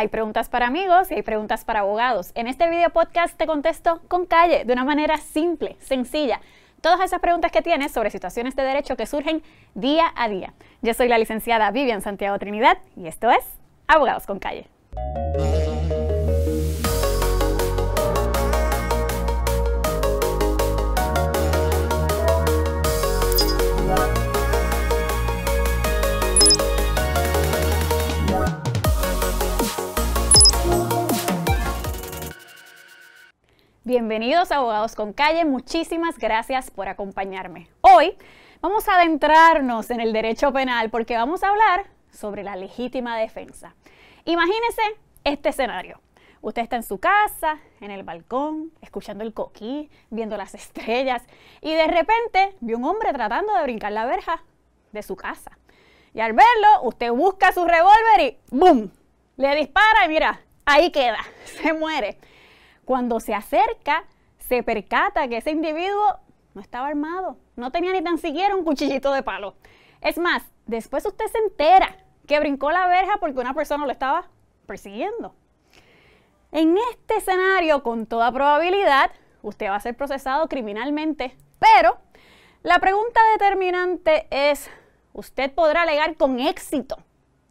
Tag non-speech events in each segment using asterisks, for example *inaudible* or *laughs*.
Hay preguntas para amigos y hay preguntas para abogados. En este video podcast te contesto con calle, de una manera simple, sencilla. Todas esas preguntas que tienes sobre situaciones de derecho que surgen día a día. Yo soy la licenciada Vivian Santiago Trinidad y esto es Abogados con Calle. Bienvenidos a Abogados con Calle, muchísimas gracias por acompañarme. Hoy vamos a adentrarnos en el derecho penal porque vamos a hablar sobre la legítima defensa. Imagínese este escenario. Usted está en su casa, en el balcón, escuchando el coquí, viendo las estrellas y de repente vio un hombre tratando de brincar la verja de su casa. Y al verlo, usted busca su revólver y ¡boom! Le dispara y mira, ahí queda, *laughs* se muere. Cuando se acerca, se percata que ese individuo no estaba armado, no tenía ni tan siquiera un cuchillito de palo. Es más, después usted se entera que brincó la verja porque una persona lo estaba persiguiendo. En este escenario, con toda probabilidad, usted va a ser procesado criminalmente, pero la pregunta determinante es, ¿usted podrá alegar con éxito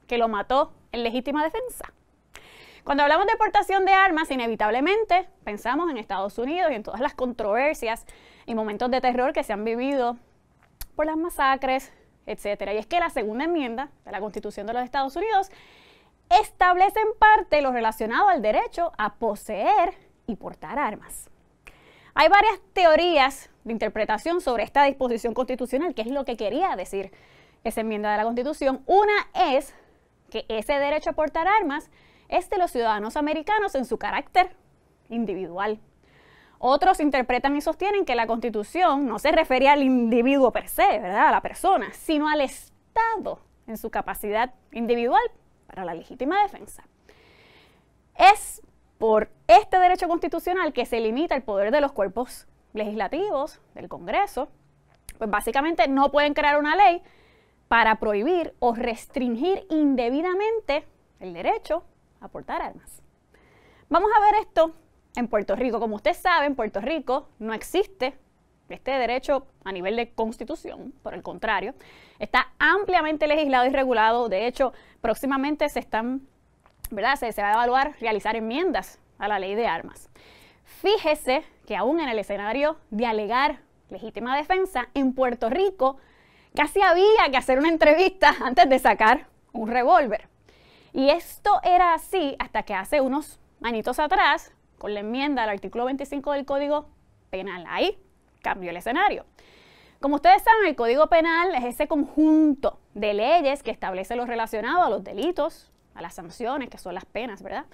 que lo mató en legítima defensa? Cuando hablamos de portación de armas, inevitablemente pensamos en Estados Unidos y en todas las controversias y momentos de terror que se han vivido por las masacres, etc. Y es que la segunda enmienda de la Constitución de los Estados Unidos establece en parte lo relacionado al derecho a poseer y portar armas. Hay varias teorías de interpretación sobre esta disposición constitucional, que es lo que quería decir esa enmienda de la Constitución. Una es que ese derecho a portar armas es de los ciudadanos americanos en su carácter individual. Otros interpretan y sostienen que la constitución no se refería al individuo per se, ¿verdad? A la persona, sino al Estado en su capacidad individual para la legítima defensa. Es por este derecho constitucional que se limita el poder de los cuerpos legislativos, del Congreso, pues básicamente no pueden crear una ley para prohibir o restringir indebidamente el derecho aportar armas. Vamos a ver esto en Puerto Rico. Como usted sabe, en Puerto Rico no existe este derecho a nivel de constitución, por el contrario, está ampliamente legislado y regulado. De hecho, próximamente se están, ¿verdad? Se, va a evaluar realizar enmiendas a la ley de armas. Fíjese que aún en el escenario de alegar legítima defensa, en Puerto Rico casi había que hacer una entrevista antes de sacar un revólver. Y esto era así hasta que hace unos manitos atrás, con la enmienda al artículo 25 del Código Penal. Ahí cambió el escenario. Como ustedes saben, el Código Penal es ese conjunto de leyes que establece lo relacionado a los delitos, a las sanciones, que son las penas, ¿verdad?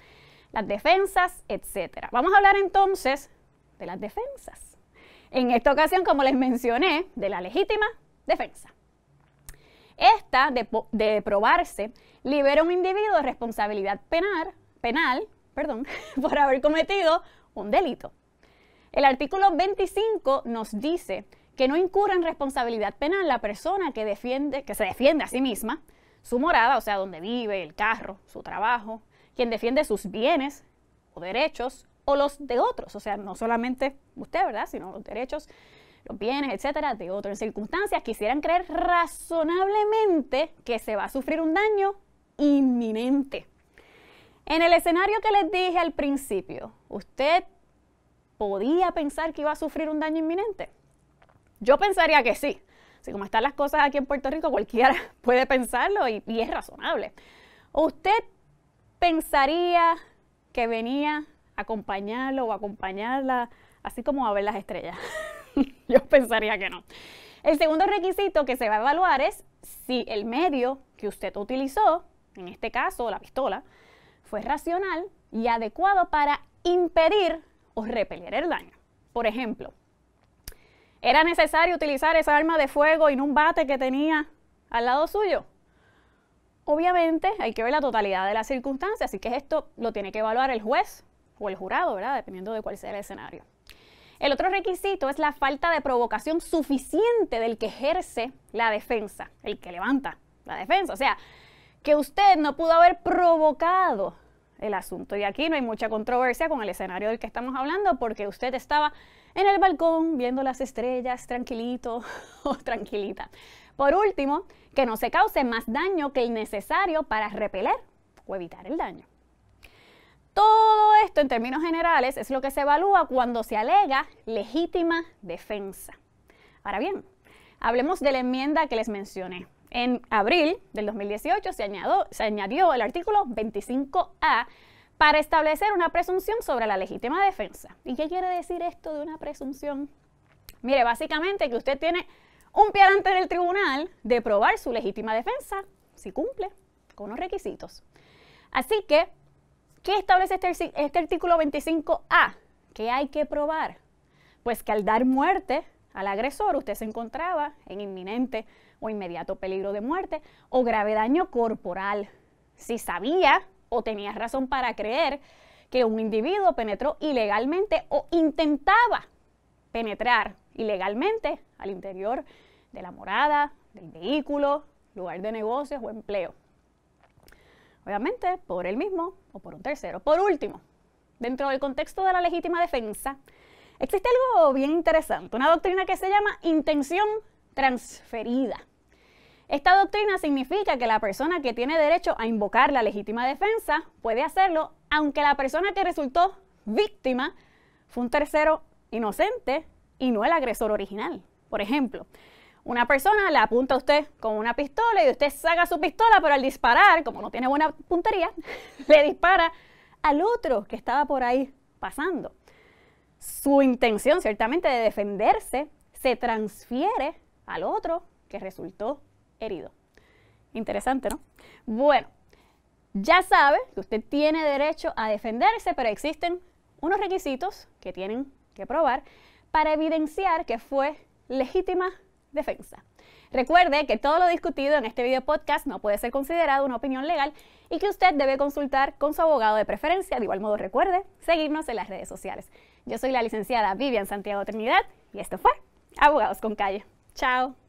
Las defensas, etc. Vamos a hablar entonces de las defensas. En esta ocasión, como les mencioné, de la legítima defensa. Esta, de, probarse, libera a un individuo de responsabilidad penal, penal perdón, *laughs* por haber cometido un delito. El artículo 25 nos dice que no incurre en responsabilidad penal la persona que, defiende, que se defiende a sí misma, su morada, o sea, donde vive, el carro, su trabajo, quien defiende sus bienes o derechos o los de otros, o sea, no solamente usted, ¿verdad?, sino los derechos los bienes, etcétera, de otras circunstancias, quisieran creer razonablemente que se va a sufrir un daño inminente. En el escenario que les dije al principio, ¿usted podía pensar que iba a sufrir un daño inminente? Yo pensaría que sí. Así como están las cosas aquí en Puerto Rico, cualquiera *laughs* puede pensarlo y, y es razonable. ¿Usted pensaría que venía a acompañarlo o acompañarla, así como a ver las estrellas? *laughs* *laughs* Yo pensaría que no. El segundo requisito que se va a evaluar es si el medio que usted utilizó, en este caso la pistola, fue racional y adecuado para impedir o repeler el daño. Por ejemplo, ¿era necesario utilizar esa arma de fuego y un bate que tenía al lado suyo? Obviamente hay que ver la totalidad de las circunstancias, así que esto lo tiene que evaluar el juez o el jurado, Dependiendo de cuál sea el escenario. El otro requisito es la falta de provocación suficiente del que ejerce la defensa, el que levanta la defensa. O sea, que usted no pudo haber provocado el asunto. Y aquí no hay mucha controversia con el escenario del que estamos hablando, porque usted estaba en el balcón viendo las estrellas, tranquilito *laughs* o tranquilita. Por último, que no se cause más daño que el necesario para repeler o evitar el daño. Todo esto, en términos generales, es lo que se evalúa cuando se alega legítima defensa. Ahora bien, hablemos de la enmienda que les mencioné. En abril del 2018 se, añadió el artículo 25A para establecer una presunción sobre la legítima defensa. ¿Y qué quiere decir esto de una presunción? Mire, básicamente que usted tiene un pie en del tribunal de probar su legítima defensa si cumple con los requisitos. Así que ¿Qué establece este, este artículo 25A? ¿Qué hay que probar? Pues que al dar muerte al agresor, usted se encontraba en inminente o inmediato peligro de muerte o grave daño corporal. Si sabía o tenía razón para creer que un individuo penetró ilegalmente o intentaba penetrar ilegalmente al interior de la morada, del vehículo, lugar de negocios o empleo obviamente por él mismo o por un tercero. Por último, dentro del contexto de la legítima defensa, existe algo bien interesante, una doctrina que se llama intención transferida. Esta doctrina significa que la persona que tiene derecho a invocar la legítima defensa puede hacerlo aunque la persona que resultó víctima fue un tercero inocente y no el agresor original. Por ejemplo, una persona le apunta a usted con una pistola y usted saca su pistola, pero al disparar, como no tiene buena puntería, *laughs* le dispara al otro que estaba por ahí pasando. Su intención, ciertamente, de defenderse se transfiere al otro que resultó herido. Interesante, ¿no? Bueno, ya sabe que usted tiene derecho a defenderse, pero existen unos requisitos que tienen que probar para evidenciar que fue legítima defensa. Recuerde que todo lo discutido en este video podcast no puede ser considerado una opinión legal y que usted debe consultar con su abogado de preferencia. De igual modo, recuerde seguirnos en las redes sociales. Yo soy la licenciada Vivian Santiago Trinidad y esto fue Abogados con Calle. Chao.